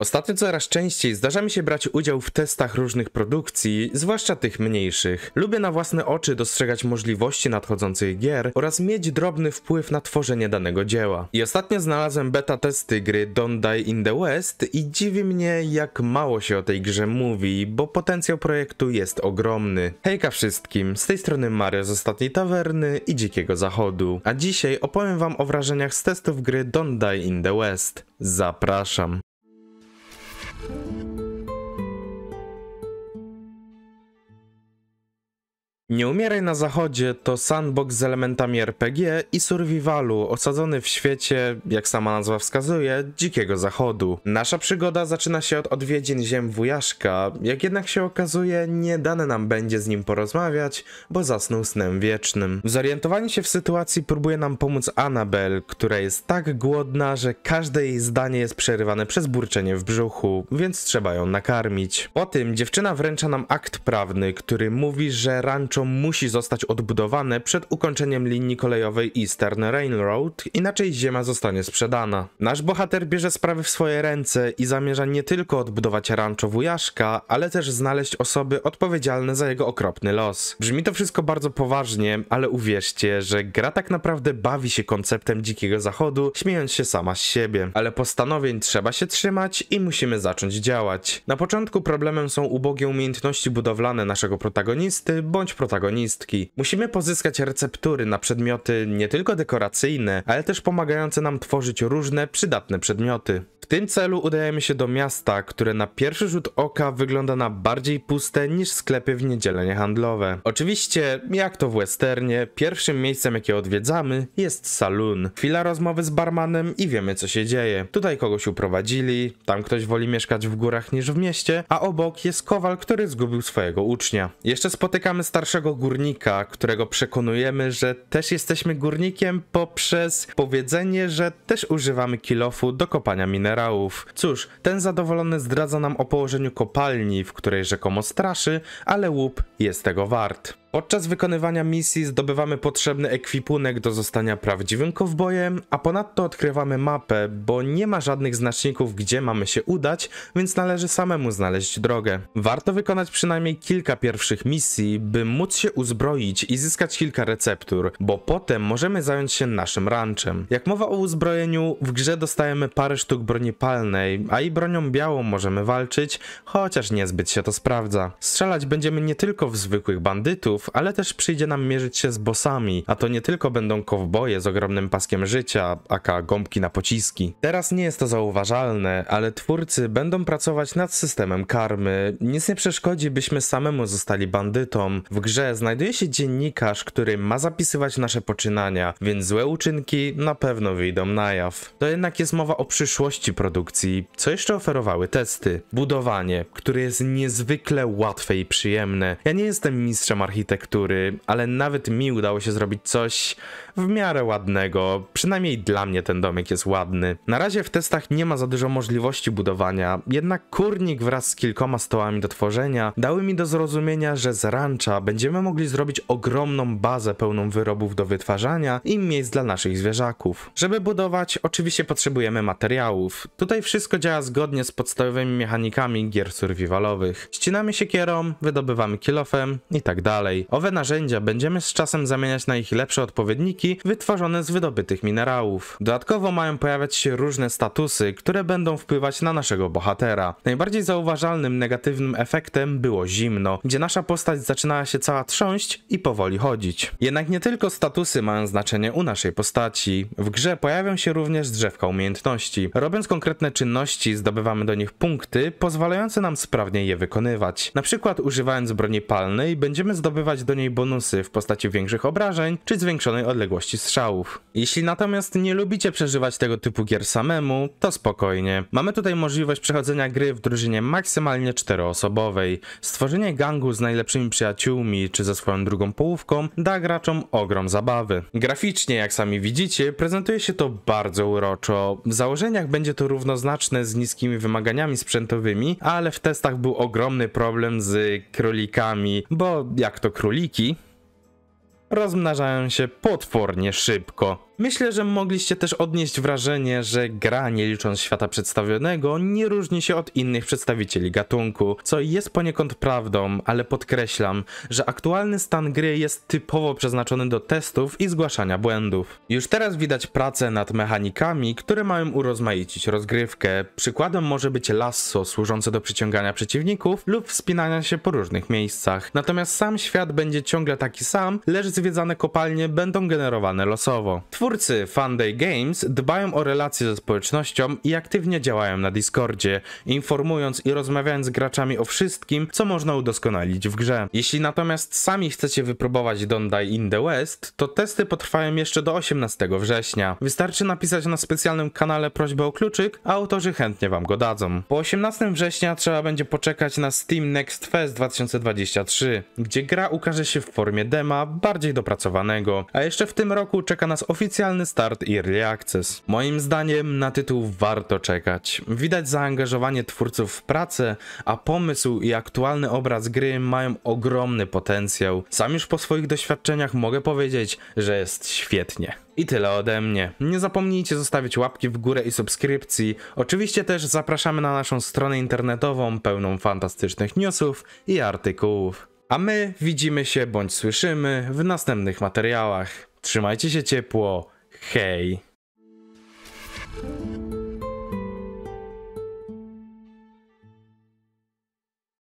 Ostatnio coraz częściej zdarza mi się brać udział w testach różnych produkcji, zwłaszcza tych mniejszych. Lubię na własne oczy dostrzegać możliwości nadchodzących gier oraz mieć drobny wpływ na tworzenie danego dzieła. I ostatnio znalazłem beta testy gry Don't Die in the West i dziwi mnie jak mało się o tej grze mówi, bo potencjał projektu jest ogromny. Hejka wszystkim, z tej strony Mario z Ostatniej Tawerny i Dzikiego Zachodu, a dzisiaj opowiem wam o wrażeniach z testów gry Don't Die in the West. Zapraszam. Nie umieraj na zachodzie to sandbox z elementami RPG i survivalu, osadzony w świecie, jak sama nazwa wskazuje, dzikiego zachodu. Nasza przygoda zaczyna się od odwiedzin ziem wujaszka, jak jednak się okazuje, nie dane nam będzie z nim porozmawiać, bo zasnął snem wiecznym. Zorientowanie się w sytuacji próbuje nam pomóc Annabel, która jest tak głodna, że każde jej zdanie jest przerywane przez burczenie w brzuchu, więc trzeba ją nakarmić. Po tym dziewczyna wręcza nam akt prawny, który mówi, że rancho musi zostać odbudowane przed ukończeniem linii kolejowej Eastern Railroad, inaczej ziemia zostanie sprzedana. Nasz bohater bierze sprawy w swoje ręce i zamierza nie tylko odbudować rancho wujaszka, ale też znaleźć osoby odpowiedzialne za jego okropny los. Brzmi to wszystko bardzo poważnie, ale uwierzcie, że gra tak naprawdę bawi się konceptem dzikiego zachodu, śmiejąc się sama z siebie. Ale postanowień trzeba się trzymać i musimy zacząć działać. Na początku problemem są ubogie umiejętności budowlane naszego protagonisty bądź protagonisty protagonistki. Musimy pozyskać receptury na przedmioty nie tylko dekoracyjne, ale też pomagające nam tworzyć różne przydatne przedmioty tym celu udajemy się do miasta, które na pierwszy rzut oka wygląda na bardziej puste niż sklepy w niedzielę handlowe. Oczywiście, jak to w westernie, pierwszym miejscem jakie odwiedzamy jest saloon. Chwila rozmowy z barmanem i wiemy co się dzieje. Tutaj kogoś uprowadzili, tam ktoś woli mieszkać w górach niż w mieście, a obok jest kowal, który zgubił swojego ucznia. Jeszcze spotykamy starszego górnika, którego przekonujemy, że też jesteśmy górnikiem poprzez powiedzenie, że też używamy kilofu do kopania minerałów minerałów. Cóż, ten zadowolony zdradza nam o położeniu kopalni, w której rzekomo straszy, ale łup jest tego wart. Podczas wykonywania misji zdobywamy potrzebny ekwipunek do zostania prawdziwym kowbojem, a ponadto odkrywamy mapę, bo nie ma żadnych znaczników, gdzie mamy się udać, więc należy samemu znaleźć drogę. Warto wykonać przynajmniej kilka pierwszych misji, by móc się uzbroić i zyskać kilka receptur, bo potem możemy zająć się naszym ranczem. Jak mowa o uzbrojeniu, w grze dostajemy parę sztuk broni palnej, a i bronią białą możemy walczyć, chociaż niezbyt się to sprawdza. Strzelać będziemy nie tylko w zwykłych bandytów, ale też przyjdzie nam mierzyć się z bossami, a to nie tylko będą kowboje z ogromnym paskiem życia, aka gąbki na pociski. Teraz nie jest to zauważalne, ale twórcy będą pracować nad systemem karmy. Nic nie przeszkodzi, byśmy samemu zostali bandytą. W grze znajduje się dziennikarz, który ma zapisywać nasze poczynania, więc złe uczynki na pewno wyjdą na jaw. To jednak jest mowa o przyszłości produkcji. Co jeszcze oferowały testy? Budowanie, które jest niezwykle łatwe i przyjemne. Ja nie jestem mistrzem architektury, architektury, ale nawet mi udało się zrobić coś w miarę ładnego. Przynajmniej dla mnie ten domek jest ładny. Na razie w testach nie ma za dużo możliwości budowania, jednak kurnik wraz z kilkoma stołami do tworzenia dały mi do zrozumienia, że z rancha będziemy mogli zrobić ogromną bazę pełną wyrobów do wytwarzania i miejsc dla naszych zwierzaków. Żeby budować, oczywiście potrzebujemy materiałów. Tutaj wszystko działa zgodnie z podstawowymi mechanikami gier survivalowych. Ścinamy siekierą, wydobywamy kilofem i tak dalej dalej. Owe narzędzia będziemy z czasem zamieniać na ich lepsze odpowiedniki wytworzone z wydobytych minerałów. Dodatkowo mają pojawiać się różne statusy, które będą wpływać na naszego bohatera. Najbardziej zauważalnym negatywnym efektem było zimno, gdzie nasza postać zaczynała się cała trząść i powoli chodzić. Jednak nie tylko statusy mają znaczenie u naszej postaci. W grze pojawią się również drzewka umiejętności. Robiąc konkretne czynności zdobywamy do nich punkty pozwalające nam sprawnie je wykonywać. Na przykład używając broni palnej będziemy zdobywać dodawać do niej bonusy w postaci większych obrażeń czy zwiększonej odległości strzałów. Jeśli natomiast nie lubicie przeżywać tego typu gier samemu, to spokojnie. Mamy tutaj możliwość przechodzenia gry w drużynie maksymalnie czteroosobowej. Stworzenie gangu z najlepszymi przyjaciółmi czy ze swoją drugą połówką da graczom ogrom zabawy. Graficznie, jak sami widzicie, prezentuje się to bardzo uroczo. W założeniach będzie to równoznaczne z niskimi wymaganiami sprzętowymi, ale w testach był ogromny problem z królikami, bo jak to króliki rozmnażają się potwornie szybko. Myślę, że mogliście też odnieść wrażenie, że gra, nie licząc świata przedstawionego, nie różni się od innych przedstawicieli gatunku, co jest poniekąd prawdą, ale podkreślam, że aktualny stan gry jest typowo przeznaczony do testów i zgłaszania błędów. Już teraz widać pracę nad mechanikami, które mają urozmaicić rozgrywkę. Przykładem może być lasso służące do przyciągania przeciwników lub wspinania się po różnych miejscach. Natomiast sam świat będzie ciągle taki sam, lecz z zwiedzane kopalnie będą generowane losowo. Twórcy Funday Games dbają o relacje ze społecznością i aktywnie działają na Discordzie, informując i rozmawiając z graczami o wszystkim, co można udoskonalić w grze. Jeśli natomiast sami chcecie wypróbować Don't Die in the West, to testy potrwają jeszcze do 18 września. Wystarczy napisać na specjalnym kanale prośbę o kluczyk, a autorzy chętnie wam go dadzą. Po 18 września trzeba będzie poczekać na Steam Next Fest 2023, gdzie gra ukaże się w formie dema, bardziej bardziej dopracowanego, a jeszcze w tym roku czeka nas oficjalny start Early Access. Moim zdaniem na tytuł warto czekać. Widać zaangażowanie twórców w pracę, a pomysł i aktualny obraz gry mają ogromny potencjał. Sam już po swoich doświadczeniach mogę powiedzieć, że jest świetnie. I tyle ode mnie. Nie zapomnijcie zostawić łapki w górę i subskrypcji. Oczywiście też zapraszamy na naszą stronę internetową pełną fantastycznych newsów i artykułów. A my widzimy się bądź słyszymy w następnych materiałach. Trzymajcie się ciepło. Hej!